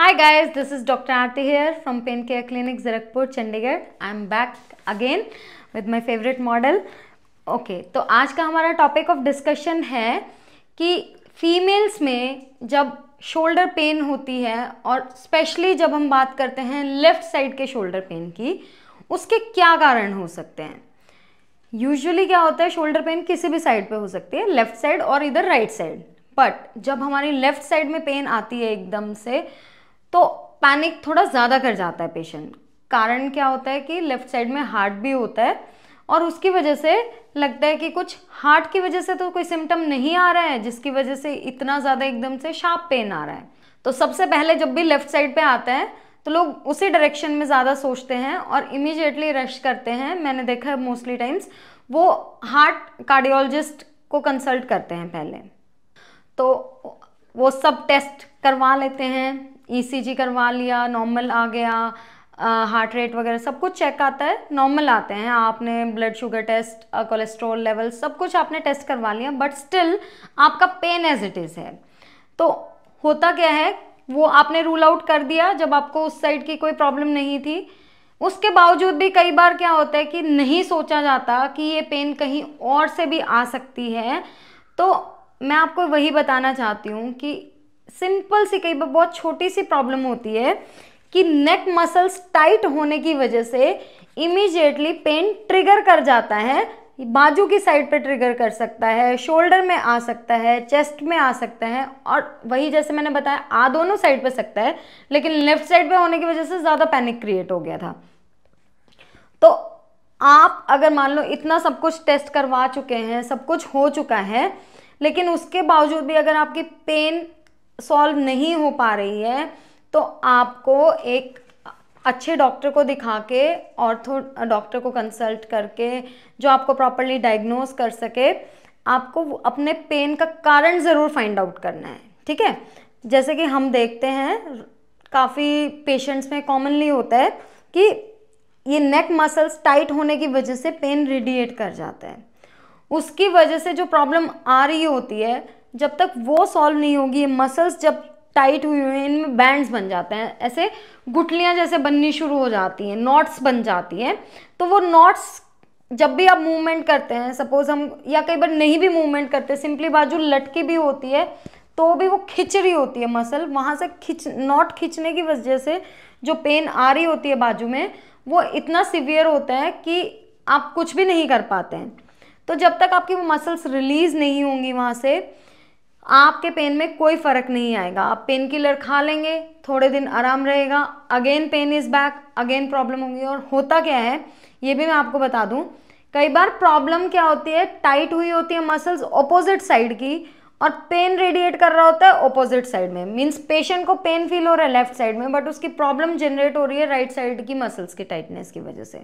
high guys this is doctor Aarti here from pain care clinic Zirakpur Chandigarh I am back again with my favourite model okay तो आज का हमारा topic of discussion है कि females में जब शोल्डर पेन होती है और स्पेशली जब हम बात करते हैं लेफ़्ट साइड के शोल्डर पेन की उसके क्या कारण हो सकते हैं यूजुअली क्या होता है शोल्डर पेन किसी भी साइड पे हो सकती है लेफ़्ट साइड और इधर राइट साइड बट जब हमारी लेफ़्ट साइड में पेन आती है एकदम से तो पैनिक थोड़ा ज़्यादा कर जाता है पेशेंट कारण क्या होता है कि लेफ़्ट साइड में हार्ट भी होता है और उसकी वजह से लगता है कि कुछ हार्ट की वजह से तो कोई सिम्टम नहीं आ रहा है जिसकी वजह से इतना ज़्यादा एकदम से शार्प पेन आ रहा है तो सबसे पहले जब भी लेफ़्ट साइड पे आता है तो लोग उसी डायरेक्शन में ज़्यादा सोचते हैं और इमीजिएटली रश करते हैं मैंने देखा है मोस्टली टाइम्स वो हार्ट कार्डियोलॉजिस्ट को कंसल्ट करते हैं पहले तो वो सब टेस्ट करवा लेते हैं ईसीजी e करवा लिया नॉर्मल आ गया हार्ट रेट वगैरह सब कुछ चेक आता है नॉर्मल आते हैं आपने blood sugar test cholesterol level सब कुछ आपने टेस्ट करवा लिया बट स्टिल आपका पेन एज इट इज़ है तो होता क्या है वो आपने रूल आउट कर दिया जब आपको उस साइड की कोई प्रॉब्लम नहीं थी उसके बावजूद भी कई बार क्या होता है कि नहीं सोचा जाता कि ये पेन कहीं और से भी आ सकती है तो मैं आपको वही बताना चाहती हूँ कि सिंपल सी कई बार बहुत छोटी सी प्रॉब्लम होती है कि नेक मसल्स टाइट होने की वजह से इमीजिएटली पेन ट्रिगर कर जाता है बाजू की साइड पे ट्रिगर कर सकता है शोल्डर में आ सकता है चेस्ट में आ सकता है और वही जैसे मैंने बताया आ दोनों साइड पे सकता है लेकिन लेफ्ट साइड पे होने की वजह से ज़्यादा पैनिक क्रिएट हो गया था तो आप अगर मान लो इतना सब कुछ टेस्ट करवा चुके हैं सब कुछ हो चुका है लेकिन उसके बावजूद भी अगर आपकी पेन सॉल्व नहीं हो पा रही है तो आपको एक अच्छे डॉक्टर को दिखा के ऑर्थो डॉक्टर को कंसल्ट करके जो आपको प्रॉपरली डायग्नोज कर सके आपको अपने पेन का कारण ज़रूर फाइंड आउट करना है ठीक है जैसे कि हम देखते हैं काफ़ी पेशेंट्स में कॉमनली होता है कि ये नेक मसल्स टाइट होने की वजह से पेन रेडिएट कर जाता है उसकी वजह से जो प्रॉब्लम आ रही होती है जब तक वो सॉल्व नहीं होगी मसल्स जब टाइट हुई हुई हैं इनमें बैंड्स बन जाते हैं ऐसे गुटलियाँ जैसे बननी शुरू हो जाती हैं नॉट्स बन जाती हैं तो वो नॉट्स जब भी आप मूवमेंट करते हैं सपोज हम या कई बार नहीं भी मूवमेंट करते सिंपली बाजू लटकी भी होती है तो भी वो खिंच रही होती है मसल वहाँ से खिंच नॉट खिंचने की वजह से जो पेन आ रही होती है बाजू में वो इतना सिवियर होता है कि आप कुछ भी नहीं कर पाते हैं तो जब तक आपकी मसल्स रिलीज़ नहीं होंगी वहाँ से आपके पेन में कोई फ़र्क नहीं आएगा आप पेन किलर खा लेंगे थोड़े दिन आराम रहेगा again pain is back again problem होगी और होता क्या है ये भी मैं आपको बता दूं कई बार प्रॉब्लम क्या होती है टाइट हुई होती है मसल्स ऑपोजिट साइड की और पेन रेडिएट कर रहा होता है ऑपोजिट साइड में मीन्स पेशेंट को पेन फील हो रहा है लेफ्ट साइड में बट उसकी प्रॉब्लम जनरेट हो रही है राइट right साइड की मसल्स की टाइटनेस की वजह से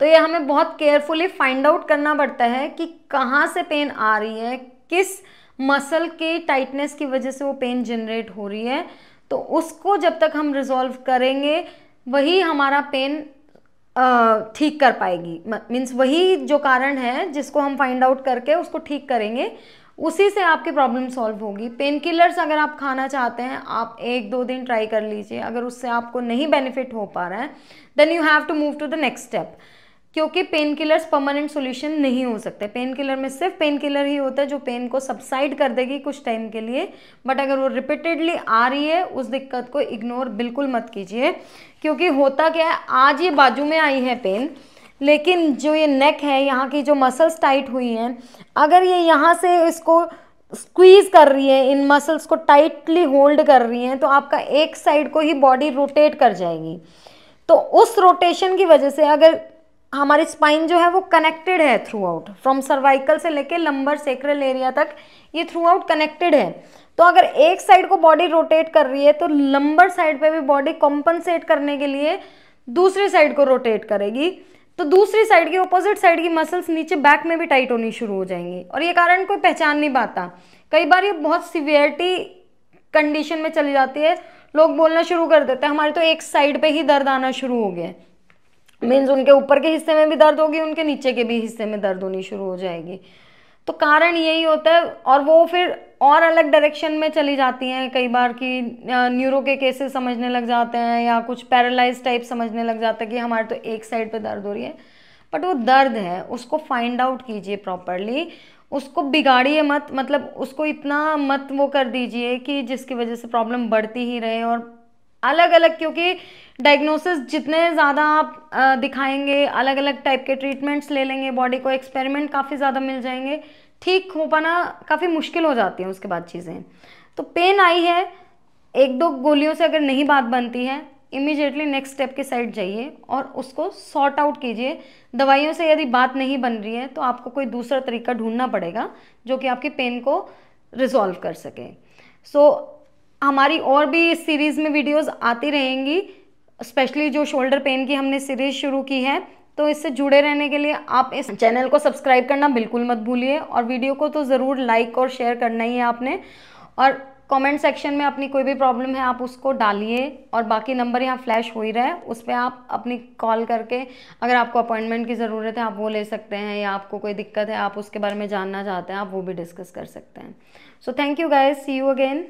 तो ये हमें बहुत केयरफुली फाइंड आउट करना पड़ता है कि कहाँ से पेन आ रही है किस मसल के टाइटनेस की वजह से वो पेन जनरेट हो रही है तो उसको जब तक हम रिजॉल्व करेंगे वही हमारा पेन ठीक कर पाएगी मीन्स वही जो कारण है जिसको हम फाइंड आउट करके उसको ठीक करेंगे उसी से आपकी प्रॉब्लम सॉल्व होगी पेन किलर्स अगर आप खाना चाहते हैं आप एक दो दिन ट्राई कर लीजिए अगर उससे आपको नहीं बेनिफिट हो पा रहा है then you have to move to the next step क्योंकि पेन किलर्स परमानेंट सोल्यूशन नहीं हो सकते पेन किलर में सिर्फ पेन किलर ही होता है जो पेन को सब्साइड कर देगी कुछ टाइम के लिए बट अगर वो रिपीटेडली आ रही है उस दिक्कत को इग्नोर बिल्कुल मत कीजिए क्योंकि होता क्या है आज ये बाजू में आई है पेन लेकिन जो ये नेक है यहाँ की जो मसल्स टाइट हुई हैं अगर ये यहाँ से इसको स्क्वीज़ कर रही है इन मसल्स को टाइटली होल्ड कर रही हैं तो आपका एक साइड को ही बॉडी रोटेट कर जाएगी तो उस रोटेशन की वजह से अगर हमारे स्पाइन जो है वो कनेक्टेड है थ्रू आउट फ्रॉम सर्वाइकल से लेके लंबर सेक्रल एरिया तक ये थ्रू आउट कनेक्टेड है तो अगर एक साइड को बॉडी रोटेट कर रही है तो लंबर साइड पे भी बॉडी कॉम्पनसेट करने के लिए दूसरी साइड को रोटेट करेगी तो दूसरी साइड की ऑपोजिट साइड की मसल्स नीचे बैक में भी टाइट होनी शुरू हो जाएंगी और ये कारण कोई पहचान नहीं पाता कई बार ये बहुत सीवियरिटी कंडीशन में चली जाती है लोग बोलना शुरू कर देते हैं हमारे तो एक साइड पे ही दर्द आना शुरू हो गया मीन्स उनके ऊपर के हिस्से में भी दर्द होगी उनके नीचे के भी हिस्से में दर्द होनी शुरू हो जाएगी तो कारण यही होता है और वो फिर और अलग डायरेक्शन में चली जाती हैं कई बार कि न्यूरो के केसेस समझने लग जाते हैं या कुछ पैरालाइज टाइप समझने लग जाता है कि हमारे तो एक साइड पे दर्द हो रही है बट वो दर्द है उसको फाइंड आउट कीजिए प्रॉपरली उसको बिगाड़िए मत मतलब उसको इतना मत वो कर दीजिए कि जिसकी वजह से प्रॉब्लम बढ़ती ही रहे और अलग अलग क्योंकि डायग्नोसिस जितने ज़्यादा आप दिखाएंगे अलग अलग टाइप के ट्रीटमेंट्स ले लेंगे बॉडी को एक्सपेरिमेंट काफ़ी ज़्यादा मिल जाएंगे ठीक हो पाना काफ़ी मुश्किल हो जाती है उसके बाद चीज़ें तो पेन आई है एक दो गोलियों से अगर नहीं बात बनती है इमीजिएटली नेक्स्ट स्टेप के साइड जाइए और उसको सॉर्ट आउट कीजिए दवाइयों से यदि बात नहीं बन रही है तो आपको कोई दूसरा तरीका ढूंढना पड़ेगा जो कि आपके पेन को रिजॉल्व कर सके सो so, हमारी और भी इस सीरीज़ में वीडियोस आती रहेंगी स्पेशली जो शोल्डर पेन की हमने सीरीज़ शुरू की है तो इससे जुड़े रहने के लिए आप इस चैनल को सब्सक्राइब करना बिल्कुल मत भूलिए और वीडियो को तो ज़रूर लाइक और शेयर करना ही है आपने और कमेंट सेक्शन में अपनी कोई भी प्रॉब्लम है आप उसको डालिए और बाकी नंबर यहाँ फ्लैश हो ही रहा है उस पर आप अपनी कॉल करके अगर आपको अपॉइंटमेंट की ज़रूरत है आप वो ले सकते हैं या आपको कोई दिक्कत है आप उसके बारे में जानना चाहते हैं आप वो भी डिस्कस कर सकते हैं so thank you guys see you again